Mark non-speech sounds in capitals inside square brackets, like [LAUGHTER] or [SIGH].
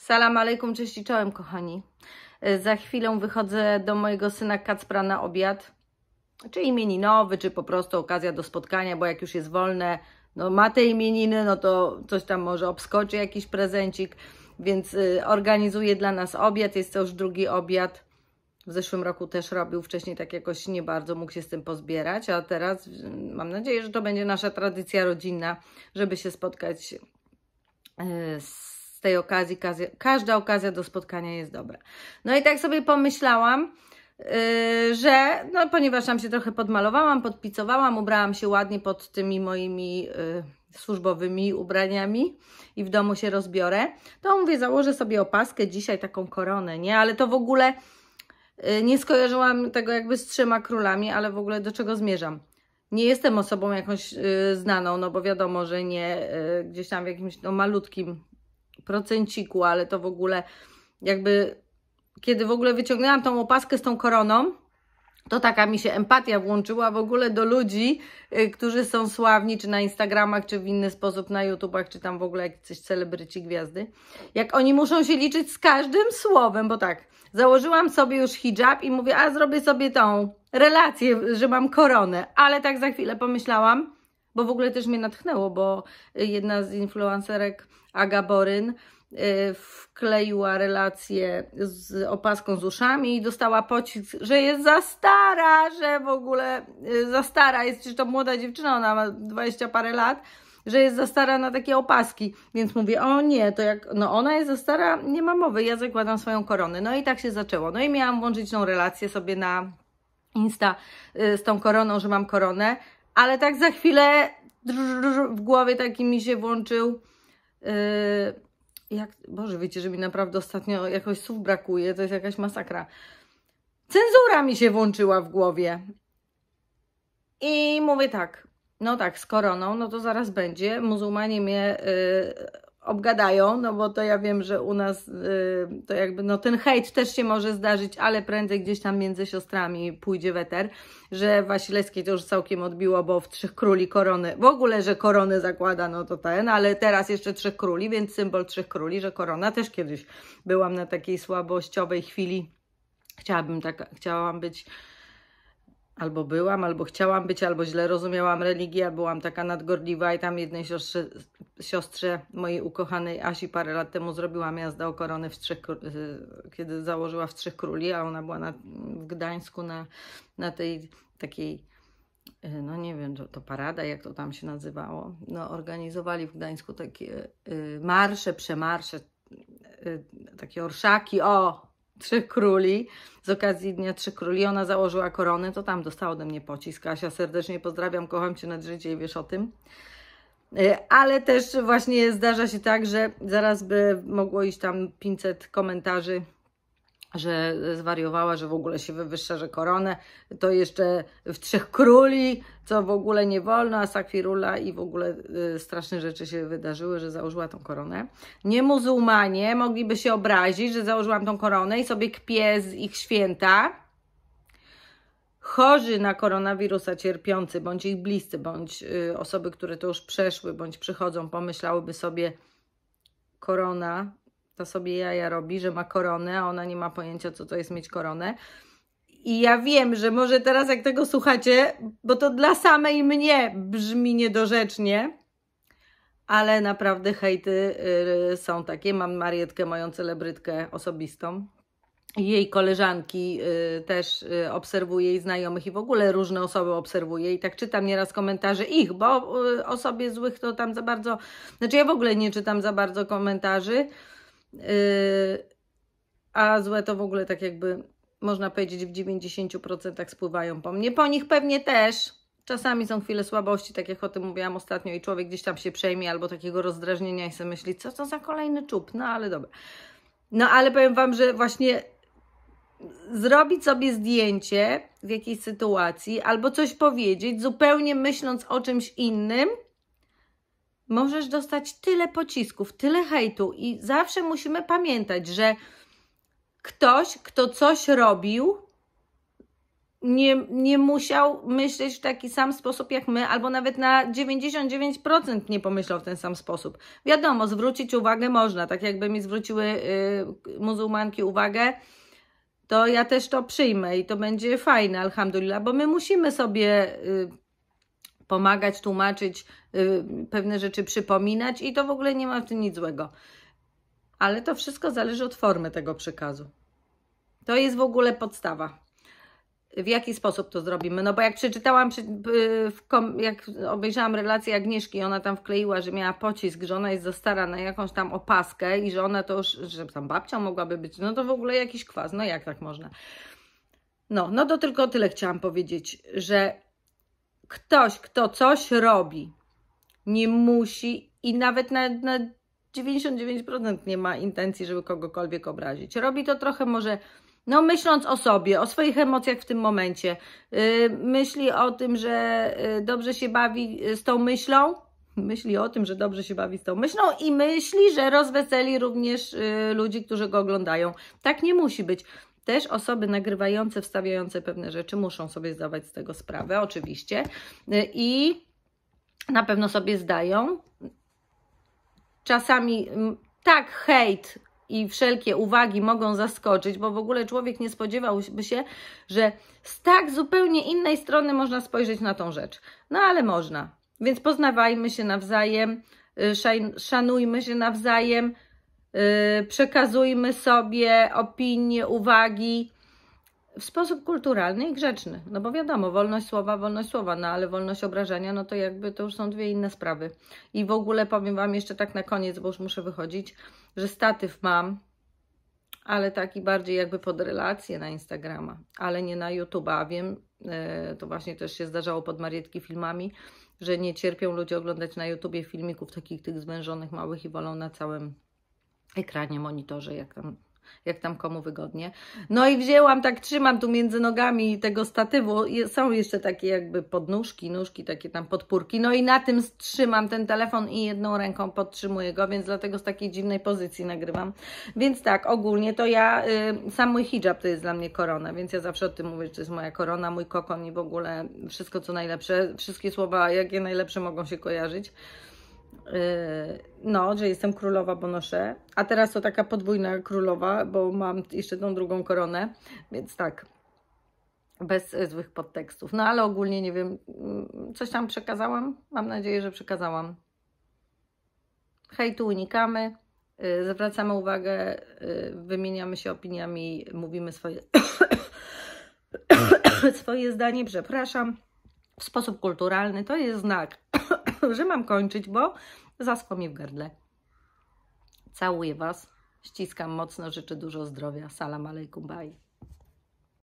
Salam alejkum, cześć i czołem, kochani. Y, za chwilę wychodzę do mojego syna Kacpra na obiad. Czy imieninowy, czy po prostu okazja do spotkania, bo jak już jest wolne, no ma te imieniny, no to coś tam może obskoczy, jakiś prezencik. Więc y, organizuje dla nas obiad, jest to już drugi obiad. W zeszłym roku też robił, wcześniej tak jakoś nie bardzo mógł się z tym pozbierać, a teraz y, mam nadzieję, że to będzie nasza tradycja rodzinna, żeby się spotkać z z tej okazji, każda okazja do spotkania jest dobra. No i tak sobie pomyślałam, Yy, że, no ponieważ tam się trochę podmalowałam, podpicowałam, ubrałam się ładnie pod tymi moimi yy, służbowymi ubraniami i w domu się rozbiorę, to mówię, założę sobie opaskę dzisiaj, taką koronę, nie? Ale to w ogóle yy, nie skojarzyłam tego jakby z trzema królami, ale w ogóle do czego zmierzam. Nie jestem osobą jakąś y, znaną, no bo wiadomo, że nie y, gdzieś tam w jakimś no, malutkim procenciku, ale to w ogóle jakby kiedy w ogóle wyciągnęłam tą opaskę z tą koroną, to taka mi się empatia włączyła w ogóle do ludzi, y, którzy są sławni, czy na Instagramach, czy w inny sposób na YouTubach, czy tam w ogóle jakieś celebryci gwiazdy. Jak oni muszą się liczyć z każdym słowem, bo tak, założyłam sobie już hijab i mówię, a zrobię sobie tą relację, że mam koronę, ale tak za chwilę pomyślałam, bo w ogóle też mnie natchnęło, bo jedna z influencerek, Aga Boryn, y, wkleiła relację z opaską z uszami i dostała pocisk, że jest za stara, że w ogóle y, za stara jest, czy to młoda dziewczyna, ona ma dwadzieścia parę lat, że jest za stara na takie opaski. Więc mówię, o nie, to jak, no ona jest za stara, nie ma mowy, ja zakładam swoją koronę. No i tak się zaczęło. No i miałam włączyć tą relację sobie na Insta y, z tą koroną, że mam koronę ale tak za chwilę w głowie taki mi się włączył. Yy, jak, Boże, wiecie, że mi naprawdę ostatnio jakoś słów brakuje, to jest jakaś masakra. Cenzura mi się włączyła w głowie. I mówię tak, no tak, z koroną, no to zaraz będzie. Muzułmanie mnie yy, obgadają, no bo to ja wiem, że u nas yy, to jakby no ten hejt też się może zdarzyć, ale prędzej gdzieś tam między siostrami pójdzie weter, że Wasilewskiej to już całkiem odbiło, bo w Trzech Króli korony, w ogóle, że korony zakłada, no to ten, ale teraz jeszcze Trzech Króli, więc symbol Trzech Króli, że korona też kiedyś byłam na takiej słabościowej chwili. Chciałabym tak, chciałam być albo byłam, albo chciałam być, albo źle rozumiałam religię, byłam taka nadgorliwa i tam jednej siostrze, siostrze mojej ukochanej Asi parę lat temu zrobiłam jazda o koronę w Trzech, y, kiedy założyła w Trzech Króli, a ona była na, w Gdańsku na, na tej takiej y, no nie wiem, to, to parada, jak to tam się nazywało, no organizowali w Gdańsku takie y, marsze, przemarsze, y, takie orszaki, o, Trzech Króli, z okazji Dnia Trzech Króli, ona założyła koronę, to tam dostała ode mnie pocisk. Asia, serdecznie pozdrawiam, kocham Cię nad życie i wiesz o tym. E, ale też właśnie zdarza się tak, że zaraz by mogło iść tam 500 komentarzy że zwariowała, że w ogóle się wywyższa, że koronę, to jeszcze w Trzech Króli, co w ogóle nie wolno, a Sakwirula i w ogóle y, straszne rzeczy się wydarzyły, że założyła tą koronę. Nie muzułmanie mogliby się obrazić, że założyłam tą koronę i sobie kpię z ich święta. Chorzy na koronawirusa cierpiący, bądź ich bliscy, bądź y, osoby, które to już przeszły, bądź przychodzą, pomyślałyby sobie, korona ta sobie jaja robi, że ma koronę, a ona nie ma pojęcia, co to jest mieć koronę. I ja wiem, że może teraz jak tego słuchacie, bo to dla samej mnie brzmi niedorzecznie, ale naprawdę hejty y, są takie. Mam Marietkę, moją celebrytkę osobistą. Jej koleżanki y, też y, obserwuję jej znajomych i w ogóle różne osoby obserwuję i tak czytam nieraz komentarze ich, bo o sobie złych to tam za bardzo, znaczy ja w ogóle nie czytam za bardzo komentarzy, Yy, a złe to w ogóle tak jakby można powiedzieć w 90% spływają po mnie. Po nich pewnie też. Czasami są chwile słabości, tak jak o tym mówiłam ostatnio i człowiek gdzieś tam się przejmie albo takiego rozdrażnienia i sobie myśli, co to za kolejny czub, no ale dobra. No ale powiem Wam, że właśnie zrobić sobie zdjęcie w jakiejś sytuacji albo coś powiedzieć, zupełnie myśląc o czymś innym, możesz dostać tyle pocisków, tyle hejtu, i zawsze musimy pamiętać, że ktoś, kto coś robił, nie, nie musiał myśleć w taki sam sposób jak my, albo nawet na 99% nie pomyślał w ten sam sposób. Wiadomo, zwrócić uwagę można, tak jakby mi zwróciły y, muzułmanki uwagę, to ja też to przyjmę i to będzie fajne, alhamdulillah, bo my musimy sobie y, pomagać, tłumaczyć, y, pewne rzeczy przypominać i to w ogóle nie ma w tym nic złego. Ale to wszystko zależy od formy tego przekazu. To jest w ogóle podstawa. W jaki sposób to zrobimy? No bo jak przeczytałam, y, jak obejrzałam relację Agnieszki, ona tam wkleiła, że miała pocisk, że ona jest za stara na jakąś tam opaskę i że ona to już, że tam babcią mogłaby być, no to w ogóle jakiś kwas, no jak tak można? No, no to tylko tyle chciałam powiedzieć, że ktoś, kto coś robi, nie musi i nawet na, na 99% nie ma intencji, żeby kogokolwiek obrazić. Robi to trochę może, no myśląc o sobie, o swoich emocjach w tym momencie. Yy, myśli o tym, że y, dobrze się bawi y, z tą myślą, myśli o tym, że dobrze się bawi z tą myślą i myśli, że rozweseli również yy, ludzi, którzy go oglądają. Tak nie musi być też osoby nagrywające, wstawiające pewne rzeczy muszą sobie zdawać z tego sprawę, oczywiście. I na pewno sobie zdają. Czasami mm, tak hejt i wszelkie uwagi mogą zaskoczyć, bo w ogóle człowiek nie spodziewałby się, że z tak zupełnie innej strony można spojrzeć na tą rzecz. No ale można. Więc poznawajmy się nawzajem, y, szanujmy się nawzajem, Y, przekazujmy sobie opinie, uwagi w sposób kulturalny i grzeczny. No bo wiadomo, wolność słowa, wolność słowa, no ale wolność obrażenia, no to jakby to już są dwie inne sprawy. I w ogóle powiem Wam jeszcze tak na koniec, bo już muszę wychodzić, że statyw mam, ale taki bardziej jakby pod relacje na Instagrama, ale nie na YouTube'a. Wiem, y, to właśnie też się zdarzało pod Marietki filmami, że nie cierpią ludzie oglądać na YouTubie filmików takich tych zwężonych, małych i wolą na całym ekranie, monitorze, jak tam, jak tam komu wygodnie. No i wzięłam, tak trzymam tu między nogami tego statywu. Są jeszcze takie jakby podnóżki, nóżki, takie tam podpórki. No i na tym trzymam ten telefon i jedną ręką podtrzymuję go, więc dlatego z takiej dziwnej pozycji nagrywam. Więc tak, ogólnie to ja, y, sam mój hijab to jest dla mnie korona, więc ja zawsze o tym mówię, że to jest moja korona, mój kokon i w ogóle wszystko co najlepsze, wszystkie słowa jakie najlepsze mogą się kojarzyć no, że jestem królowa, bo noszę. A teraz to taka podwójna królowa, bo mam jeszcze tą drugą koronę, więc tak. Bez e, złych podtekstów. No ale ogólnie nie wiem, mm, coś tam przekazałam? Mam nadzieję, że przekazałam. Hejtu unikamy, e, zwracamy uwagę, e, wymieniamy się opiniami, mówimy swoje, [COUGHS] [COUGHS] swoje zdanie, przepraszam, w sposób kulturalny. To jest znak [LAUGHS] że mam kończyć, bo zaschło mi w gardle. Całuję Was, ściskam mocno, życzę dużo zdrowia. Salam alaikum, bye.